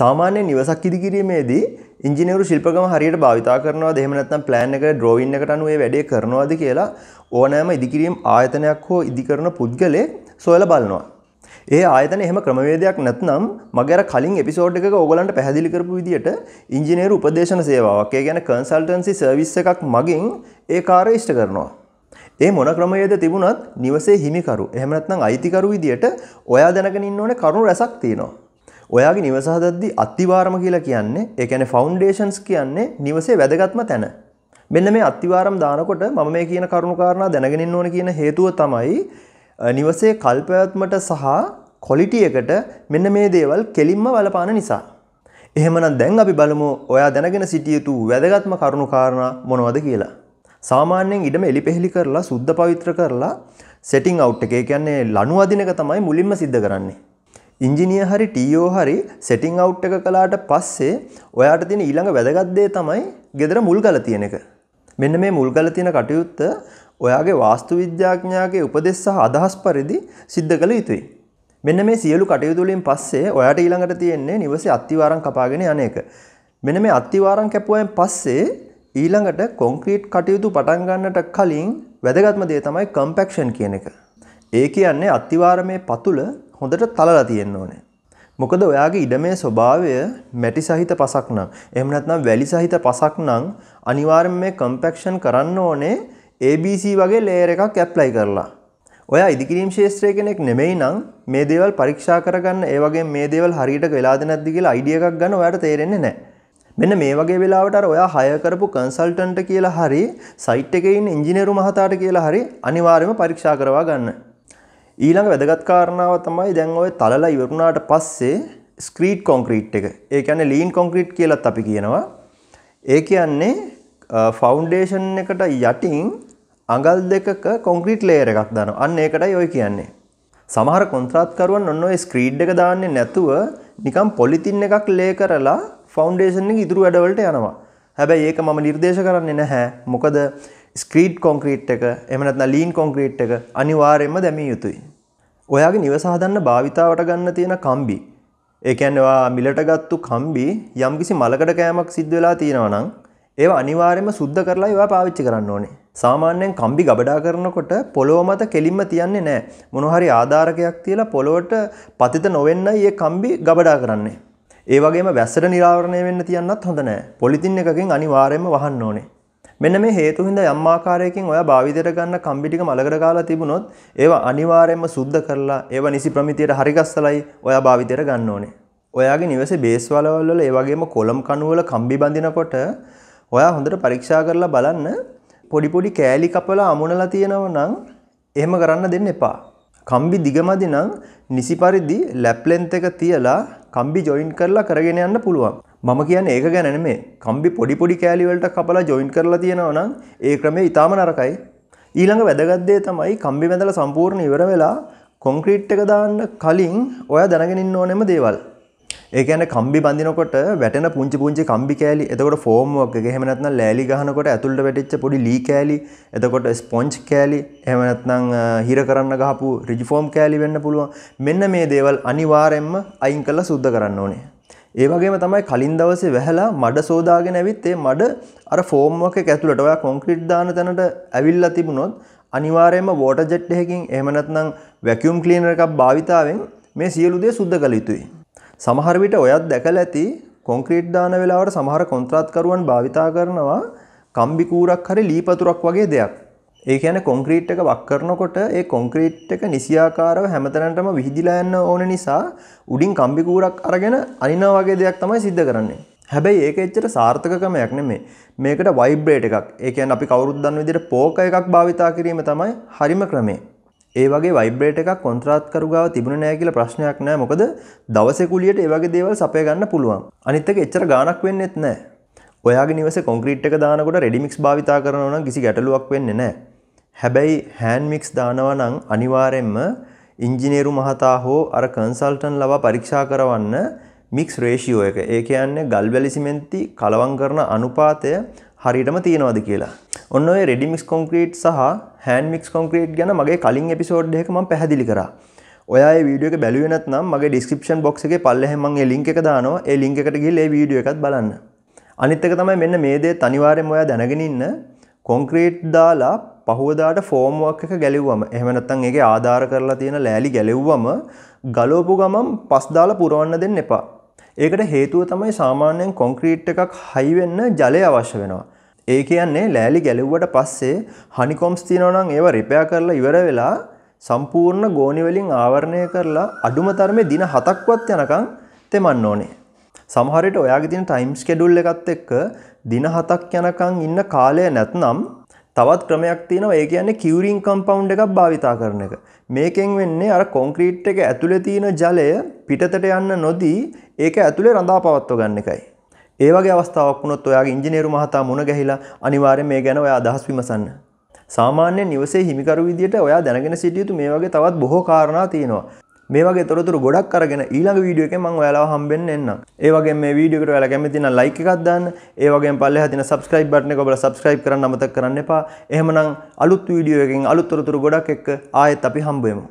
සාමාන්‍ය නිවසක් ඉදිකිරීමේදී ඉංජිනේරු ශිල්පකම හරියට භාවිතා කරනවා දෙහෙම නැත්නම් ප්ලෑන් එක ඩ්‍රෝයින් එකට අනුව ඒ වැඩේ කරනවාද කියලා ඕනෑම ඉදිකිරීම් ආයතනයක් හෝ ඉදිකරන පුද්ගලෙ සොයලා බලනවා. ඒ ආයතන එහෙම ක්‍රමවේදයක් නැත්නම් මගේ අර කලින් එපිසෝඩ් එකක ඕගලන්ට පැහැදිලි කරපු විදිහට ඉංජිනේරු උපදේශන සේවාවක්. ඒ කියන්නේ කන්සල්ටන්සි සර්විස් එකක් මගින් ඒ කාර්යය ඉෂ්ට කරනවා. ඒ මොන ක්‍රමයේද තිබුණත් නිවසේ හිමිකරු එහෙම නැත්නම් අයිතිකරු විදියට ඔයා දැනගෙන ඉන්න ඕනේ කරුණු රැසක් තියෙනවා. ඔයාගේ නිවස හදද්දී අත්තිවාරම කියලා කියන්නේ ඒ කියන්නේ ෆවුන්ඩේෂන්ස් කියන්නේ නිවසේ වැදගත්ම තැන. මෙන්න මේ අත්තිවාරම් දානකොට මම මේ කියන කරුණු කාරණා දැනගෙන ඉන්න ඕන කියන හේතුව තමයි නිවසේ කල්පවත්මට සහ කොලිටි එකට මෙන්න මේ දේවල් කෙලින්ම වලපාන නිසා. එහෙමනම් දැන් අපි බලමු ඔයා දැනගෙන සිටිය යුතු වැදගත්ම කරුණු කාරණා මොනවද කියලා. සාමාන්‍යයෙන් ඉඩම එලිපෙහෙලි කරලා සුද්ධ පවිත්‍ර කරලා සෙටින් අවුට් එක. ඒ කියන්නේ ලනු අදින එක තමයි මුලින්ම සිද්ධ කරන්නේ. ඉංජිනිය හරි ටීෝ හරි සෙටිං අවුට් එක කලාට පස්සේ ඔයාට තියෙන ඊළඟ වැදගත්දේ තමයි ගෙදර මුල් ගල තියෙන එක. මෙන්න මේ මුල් ගල තියෙන කටයුත්ත ඔයාගේ වාස්තු විද්‍යාඥයාගේ උපදෙස් සහ අදහස් පරිදි සිද්ධ කළ යුතුයි. මෙන්න මේ සියලු කටයුතු වලින් පස්සේ ඔයාට ඊළඟට තියෙන්නේ නිවසේ අත්තිවාරම් කපාගෙන යන එක. මෙන්න මේ අත්තිවාරම් කැපුවෙන් පස්සේ ඊළඟට කොන්ක්‍රීට් කටයුතු පටන් ගන්නට කලින් වැදගත්ම දේ තමයි කම්පැක්ෂන් කියන එක. ඒ කියන්නේ අත්තිවාරමේ පතුල හොඳට තලලා තියෙන්න ඕනේ. මොකද ඔයාගේ ඉඩමේ ස්වභාවය මැටි සහිත පසක් නම් එහෙම නැත්නම් වැලි සහිත පසක් නම් අනිවාර්යෙන් මේ කම්පැක්ෂන් කරන්න ඕනේ ABC වගේ ලේයර් එකක් ඇප්ලයි කරලා. ඔයා ඉදිකිරීම් ශාස්ත්‍රය කෙනෙක් නෙමෙයි නම් මේ දේවල් පරීක්ෂා කරගන්න ඒ වගේ මේ දේවල් හරියට වෙලාද නැද්ද කියලා අයිඩියා එකක් ගන්න ඔයාට තේරෙන්නේ නැහැ. මෙන්න මේ වගේ වෙලාවට අර ඔයා හය කරපු කන්සල්ටන්ට් කියලා හරි සයිට් එකේ ඉන්න ඉංජිනේරු මහතාට කියලා හරි අනිවාර්යයෙන්ම පරීක්ෂා කරවා ගන්න. ඊළඟ වැදගත් කාරණාව තමයි දැන් ඔය තලලා ඉවරුණාට පස්සේ ස්ක්‍රීට් කොන්ක්‍රීට් එක. ඒ කියන්නේ ලීන් කොන්ක්‍රීට් කියලාත් අපි කියනවා. ඒ කියන්නේ ෆවුන්ඩේෂන් එකට යටින් අඟල් දෙකක කොන්ක්‍රීට් ලේයර් එකක් දානවා. අන්න ඒකටයි ඔය කියන්නේ. සමහර කොන්ත්‍රාත්කරුවන් ඔන්න ඔය ස්ක්‍රීඩ් එක දාන්නේ නැතුව නිකන් පොලිතින් එකක් ලේ කරලා ෆවුන්ඩේෂන් එක ඉදිරි වැඩවලට යනවා. හැබැයි ඒක මම නිර්දේශ කරන්නේ නැහැ. මොකද ස්ක්‍රීඩ් කොන්ක්‍රීට් එක එහෙම නැත්නම් ලීන් කොන්ක්‍රීට් එක අනිවාර්යයෙන්ම දැමිය යුතුයි. ඔයාගේ නිවස හදන්න භාවිතාවට ගන්න තියෙන කම්බි ඒ කියන්නේ ඔයා මිලට ගත්තු කම්බි යම්කිසි මලකඩ කෑමක් සිද්ධ වෙලා තියෙනවා නම් ඒව අනිවාර්යයෙන්ම සුද්ධ කරලා ඒවා පාවිච්චි කරන්න ඕනේ. සාමාන්‍යයෙන් කම්බි ගබඩා කරනකොට පොළොව මත කෙලින්ම තියන්නේ නැහැ. මොනහරි ආධාරකයක් තියලා පොළොවට පතිත නොවෙන්නයි මේ කම්බි ගබඩා කරන්නේ. ඒ වගේම වැස්සට නිරාවරණය වෙන්න තියන්නත් හොඳ නැහැ. පොලිතින් එකකින් අනිවාර්යයෙන්ම වහන්න ඕනේ. මෙන්න මේ හේතු හින්දා යම් ආකාරයකින් ඔයා භාවිතයට ගන්න කම්බි ටික මලකට කාලා තිබුණොත් ඒවා අනිවාර්යයෙන්ම සුද්ධ කරලා ඒවා නිසි ප්‍රමිතියට හරිගස්සලයි ඔයා භාවිතයට ගන්න ඕනේ. ඔයාගේ නිවසේ බේස් වලවල් වල ඒ වගේම කොලම් කණු වල කම්බි බඳිනකොට ඔයා හොඳට පරීක්ෂා කරලා බලන්න පොඩි පොඩි කෑලි කපලා අමුණලා තියෙනව නම් එහෙම කරන්න දෙන්න එපා. කම්බි දිගමදි නම් නිසි පරිදි ලැප්ලෙන්ත් එක තියලා කම්බි ජොයින් කරලා කරගෙන යන්න පුළුවන්. මම කියන්න ඒක ගැන මේ කම්බි පොඩි පොඩි කෑලිවලට කපලා ජොයින් කරලා තියෙනවා නම් ඒ ක්‍රමේ ඉතාම නරකයි. ඊළඟ වැදගත්දේ තමයි කම්බි මැදලා සම්පූර්ණ ඉවර වෙලා කොන්ක්‍රීට් එක දාන්න කලින් ඔයා දැනගෙන ඉන්න ඕනෙම දේවල්. ඒ කියන්නේ කම්බි බඳිනකොට වැටෙන පුංචි පුංචි කම්බි කෑලි, එතකොට ෆෝම් වර්ක් එක, එහෙම නැත්නම් ලෑලි ගහනකොට ඇතුළට වැටිච්ච පොඩි ලී කෑලි, එතකොට ස්පොන්ජ් කෑලි, එහෙම නැත්නම් හිර කරන්න ගහපු රිජි ෆෝම් කෑලි වෙන්න පුළුවන්. මෙන්න මේ දේවල් අනිවාර්යයෙන්ම අයින් කරලා සුද්ධ කරන්න ඕනේ. ඒ වගේම තමයි කලින් දවසේ වැහැලා මඩ සෝදාගෙන ඇවිත් ඒ මඩ අර ෆෝම් එකක ඇතුළට ඔයා කොන්ක්‍රීට් දාන තැනට ඇවිල්ලා තිබුණොත් අනිවාර්යයෙන්ම වෝටර් ජෙට් එකකින් එහෙම නැත්නම් වැකියුම් ක්ලීනර් එකක් භාවිතාවෙන් මේ සියලු දේ සුද්ධ කළ යුතුයි. සමහර විට ඔයත් දැකලා ඇති කොන්ක්‍රීට් දාන වෙලාවට සමහර කොන්ත්‍රාත්කරුවන් භාවිතා කරනවා කම්බි කූරක් හරි ලී පතුරක් වගේ දෙයක්. ඒ කියන කොන්ක්‍රීට් එක වක් කරනකොට ඒ කොන්ක්‍රීට් එක නිසියාකාරව හැමතැනටම විහිදිලා යන්න ඕන නිසා උඩින් කම්බි කූරක් අරගෙන අනිනා වගේ දෙයක් තමයි සිද්ධ කරන්නේ. හැබැයි ඒක එච්චර සාර්ථකකමක් නෙමෙයි. මේකට වයිබ්‍රේට් එකක්. ඒ කියන්නේ අපි කවුරුත් දන්න විදිහට පෝක එකක් භාවිතා කිරීම තමයි හරිම ක්‍රමය. ඒ වගේ වයිබ්‍රේට් එකක් කොන්ත්‍රාත්කරු ගාව තිබුණේ නැහැ කියලා ප්‍රශ්නයක් නැහැ. මොකද දවසේ කුලියට ඒ වගේ දේවල් සපය ගන්න පුළුවන්. අනිත් එක එච්චර ගාණක් වෙන්නේත් නැහැ. ඔයාගේ නිවසේ කොන්ක්‍රීට් එක දානකොට රෙඩිමික්ස් භාවිතා කරනවා නම් කිසි ගැටලුවක් වෙන්නේ නැහැ. හැබැයි හෑන් මික්ස් දානවා නම් අනිවාර්යෙන්ම ඉංජිනේරු මහතා හෝ අර කන්සල්ටන් ලවා පරීක්ෂා කරවන්න මික්ස් රේෂියෝ එක. ඒ කියන්නේ ගල්වැලි සිමෙන්ති කලවම් කරන අනුපාතය හරියටම තියනවාද කියලා. ඔන්න ඔය රෙඩි මික්ස් කොන්ක්‍රීට් සහ හෑන් මික්ස් කොන්ක්‍රීට් ගැන මගේ කලින් එපිසෝඩ් එකක මම පැහැදිලි කරා. ඔයා මේ වීඩියෝ එක බැලුවේ නැත්නම් මගේ ඩිස්ක්‍රිප්ෂන් බොක්ස් එකේ පල්ලෙහෙන් මම ඒ ලින්ක් එක දානවා. ඒ ලින්ක් එකට ගිහලා ඒ වීඩියෝ එකත් බලන්න. අනිත් එක තමයි මෙන්න මේ දේ අනිවාර්යෙන්ම ඔයා දැනගෙන ඉන්න කොන්ක්‍රීට් දාලා පහුවදාට ෆෝම්ුවක් එක ගැලිව්වම එහමනත්තන් ඒගේ ආධාර කරලා තියෙන ලෑලි ගැලිව්වම ගලෝපු ගමම් පස්දාල පුරවන්න දෙන්න එපා. ඒකට හේතුව තමයි සාමාන්‍යයෙන් කොන්ක්‍රීට් එකක් හයිවෙන්න ජලය අවශ්‍ය වෙනවා. ඒ කියන්නේ ලෑලි ගැලිව්වට පස්සේ හනිකොම්ස් තියනවනම් ඒව රිපයා කරලා ඉවර වෙලා සම්පූර්ණ ගෝනිවලින් ආවරණය කරලා අඩුම තරමේ දින හතක්වත් යනකං තෙමන්න ඕනේ. සමහරට ඔයාගේ තින ටයිම්ස් කෙඩුල් එකත් එක්ක දින හතක් යනකං ඉන්න කාලය නැත්නම් තවත් ක්‍රමයක් තියෙනවා ඒ කියන්නේ කියවරින් කම්පවුන්ඩ් එකක් භාවිතා කරන එක. මේකෙන් වෙන්නේ අර කොන්ක්‍රීට් එක ඇතුලේ තියෙන ජලය පිටතට යන්න නොදී ඒක ඇතුලේ රඳා පවත්ව ගන්න එකයි. ඒ වගේ අවස්ථාවක් වුණොත් ඔයාගේ ඉංජිනේරු මහතා මුණ ගැහිලා අනිවාර්යෙන් මේ ගැන ඔයා අදහස් විමසන්න. සාමාන්‍ය නිවසේ හිමිකරු විදියට ඔයා දැනගෙන සිටිය යුතු මේ වගේ තවත් බොහෝ කාරණා තියෙනවා. මේ වගේ තොරතුරු ගොඩක් අරගෙන ඊළඟ වීඩියෝ එකෙන් මම ඔයාලව හම්බෙන්න එන්නම්. ඒ වගේම මේ වීඩියෝ එකට ඔයාලා කැමති නම් ලයික් එකක් දාන්න. ඒ වගේම පල්ලෙහා තියෙන subscribe button එක ඔයාලා subscribe කරන්න අමතක කරන්න එපා. එහෙමනම් අලුත් වීඩියෝ එකකින් අලුත් තොරතුරු ගොඩක් එක්ක ආයෙත් අපි හම්බ වෙමු.